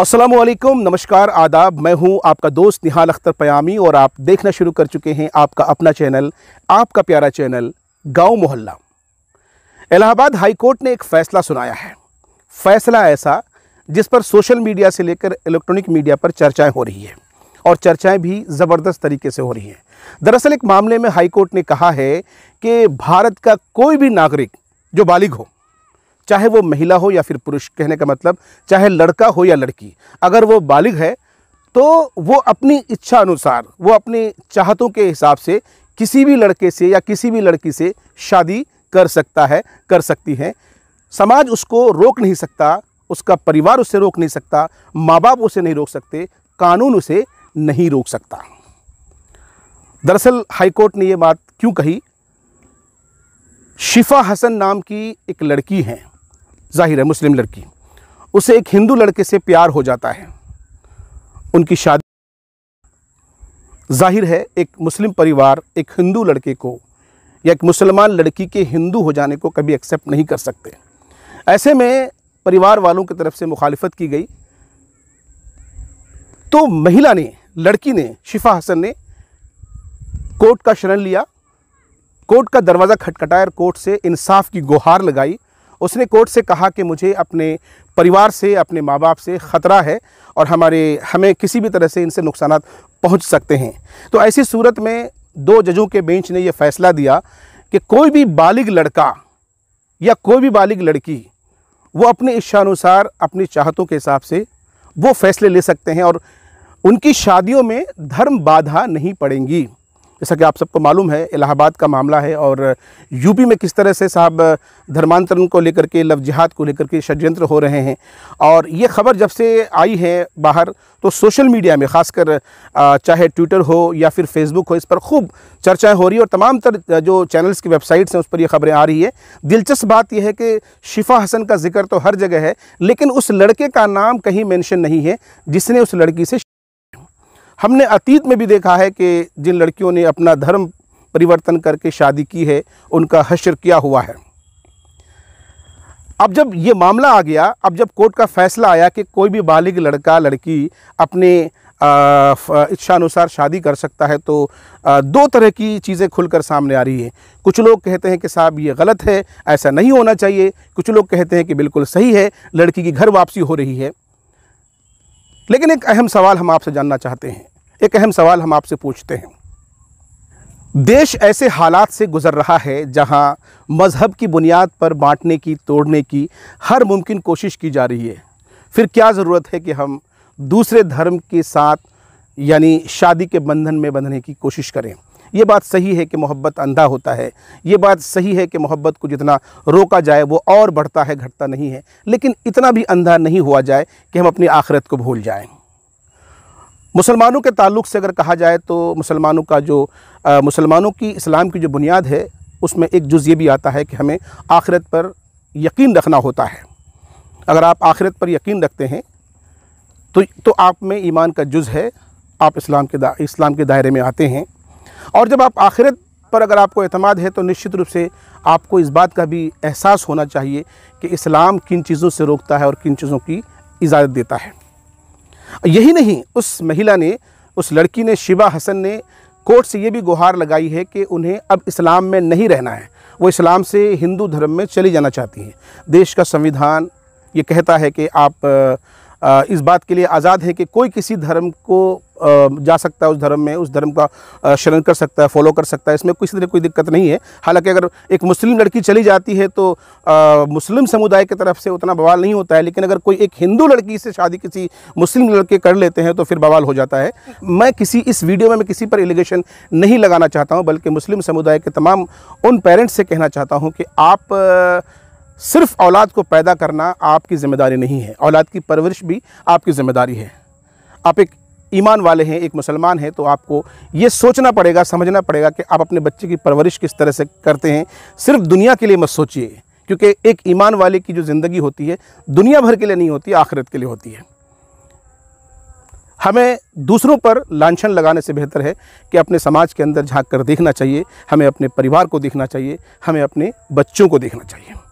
असलम नमस्कार आदाब मैं हूं आपका दोस्त निहाल अख्तर पयामी और आप देखना शुरू कर चुके हैं आपका अपना चैनल आपका प्यारा चैनल गांव मोहल्ला इलाहाबाद हाई कोर्ट ने एक फ़ैसला सुनाया है फ़ैसला ऐसा जिस पर सोशल मीडिया से लेकर इलेक्ट्रॉनिक मीडिया पर चर्चाएं हो रही है और चर्चाएं भी ज़बरदस्त तरीके से हो रही हैं दरअसल एक मामले में हाई कोर्ट ने कहा है कि भारत का कोई भी नागरिक जो बालिग हो चाहे वो महिला हो या फिर पुरुष कहने का मतलब चाहे लड़का हो या लड़की अगर वो बालिग है तो वो अपनी इच्छा अनुसार वो अपनी चाहतों के हिसाब से किसी भी लड़के से या किसी भी लड़की से शादी कर सकता है कर सकती है समाज उसको रोक नहीं सकता उसका परिवार उसे रोक नहीं सकता माँ बाप उसे नहीं रोक सकते कानून उसे नहीं रोक सकता दरअसल हाईकोर्ट ने ये बात क्यों कही शिफा हसन नाम की एक लड़की हैं जाहिर है मुस्लिम लड़की उसे एक हिंदू लड़के से प्यार हो जाता है उनकी शादी जाहिर है एक मुस्लिम परिवार एक हिंदू लड़के को या एक मुसलमान लड़की के हिंदू हो जाने को कभी एक्सेप्ट नहीं कर सकते ऐसे में परिवार वालों की तरफ से मुखालफत की गई तो महिला ने लड़की ने शिफा हसन ने कोर्ट का शरण लिया कोर्ट का दरवाज़ा खटखटाया और कोर्ट से इंसाफ की गुहार लगाई उसने कोर्ट से कहा कि मुझे अपने परिवार से अपने माँ बाप से ख़तरा है और हमारे हमें किसी भी तरह से इनसे नुकसान पहुँच सकते हैं तो ऐसी सूरत में दो जजों के बेंच ने यह फ़ैसला दिया कि कोई भी बालिग लड़का या कोई भी बालिग लड़की वो अपने इच्छानुसार अपनी चाहतों के हिसाब से वो फ़ैसले ले सकते हैं और उनकी शादियों में धर्म बाधा नहीं पड़ेंगी जैसा कि आप सबको मालूम है इलाहाबाद का मामला है और यूपी में किस तरह से साहब धर्मांतरण को लेकर के लव जिहाद को लेकर के षड्यंत्र हो रहे हैं और ये खबर जब से आई है बाहर तो सोशल मीडिया में खासकर चाहे ट्विटर हो या फिर फेसबुक हो इस पर खूब चर्चाएं हो रही है और तमाम तर जो चैनल्स की वेबसाइट्स हैं उस पर ये खबरें आ रही है दिलचस्प बात यह है कि शिफा हसन का जिक्र तो हर जगह है लेकिन उस लड़के का नाम कहीं मैंशन नहीं है जिसने उस लड़की से हमने अतीत में भी देखा है कि जिन लड़कियों ने अपना धर्म परिवर्तन करके शादी की है उनका हशर किया हुआ है अब जब ये मामला आ गया अब जब कोर्ट का फैसला आया कि कोई भी बालिग लड़का लड़की अपने इच्छानुसार शादी कर सकता है तो आ, दो तरह की चीज़ें खुलकर सामने आ रही हैं कुछ लोग कहते हैं कि साहब ये गलत है ऐसा नहीं होना चाहिए कुछ लोग कहते हैं कि बिल्कुल सही है लड़की की घर वापसी हो रही है लेकिन एक अहम सवाल हम आपसे जानना चाहते हैं एक अहम सवाल हम आपसे पूछते हैं देश ऐसे हालात से गुज़र रहा है जहां मज़हब की बुनियाद पर बांटने की तोड़ने की हर मुमकिन कोशिश की जा रही है फिर क्या ज़रूरत है कि हम दूसरे धर्म के साथ यानी शादी के बंधन में बंधने की कोशिश करें ये बात सही है कि मोहब्बत अंधा होता है ये बात सही है कि मोहब्बत को जितना रोका जाए वो और बढ़ता है घटता नहीं है लेकिन इतना भी अंधा नहीं हुआ जाए कि हम अपनी आखिरत को भूल जाएँ मुसलमानों के ताल्लुक से अगर कहा जाए तो मुसलमानों का जो मुसलमानों की इस्लाम की जो बुनियाद है उसमें एक जुज़ ये भी आता है कि हमें आखिरत पर यकीन रखना होता है अगर आप आखिरत पर यकीन रखते हैं तो तो आप में ईमान का जुज़ है आप इस्लाम के इस्लाम के दायरे में आते हैं और जब आप आखिरत पर अगर आपको अतमाद है तो निश्चित रूप से आपको इस बात का भी एहसास होना चाहिए कि इस्लाम किन चीज़ों से रोकता है और किन चीज़ों की इजाज़त देता है यही नहीं उस महिला ने उस लड़की ने शिबा हसन ने कोर्ट से ये भी गुहार लगाई है कि उन्हें अब इस्लाम में नहीं रहना है वो इस्लाम से हिंदू धर्म में चली जाना चाहती हैं देश का संविधान ये कहता है कि आप इस बात के लिए आज़ाद है कि कोई किसी धर्म को जा सकता है उस धर्म में उस धर्म का शरण कर सकता है फॉलो कर सकता है इसमें किसी तरह कोई दिक्कत नहीं है हालांकि अगर एक मुस्लिम लड़की चली जाती है तो मुस्लिम समुदाय की तरफ से उतना बवाल नहीं होता है लेकिन अगर कोई एक हिंदू लड़की से शादी किसी मुस्लिम लड़के कर लेते हैं तो फिर बवाल हो जाता है मैं किसी इस वीडियो में मैं किसी पर एलिगेशन नहीं लगाना चाहता हूँ बल्कि मुस्लिम समुदाय के तमाम उन पेरेंट्स से कहना चाहता हूँ कि आप सिर्फ औलाद को पैदा करना आपकी ज़िम्मेदारी नहीं है औलाद की परवरिश भी आपकी ज़िम्मेदारी है आप एक ईमान वाले हैं एक मुसलमान हैं तो आपको ये सोचना पड़ेगा समझना पड़ेगा कि आप अपने बच्चे की परवरिश किस तरह से करते हैं सिर्फ दुनिया के लिए मत सोचिए क्योंकि एक ईमान वाले की जो ज़िंदगी होती है दुनिया भर के लिए नहीं होती आखिरत के लिए होती है हमें दूसरों पर लाछन लगाने से बेहतर है कि अपने समाज के अंदर झांक कर देखना चाहिए हमें अपने परिवार को देखना चाहिए हमें अपने बच्चों को देखना चाहिए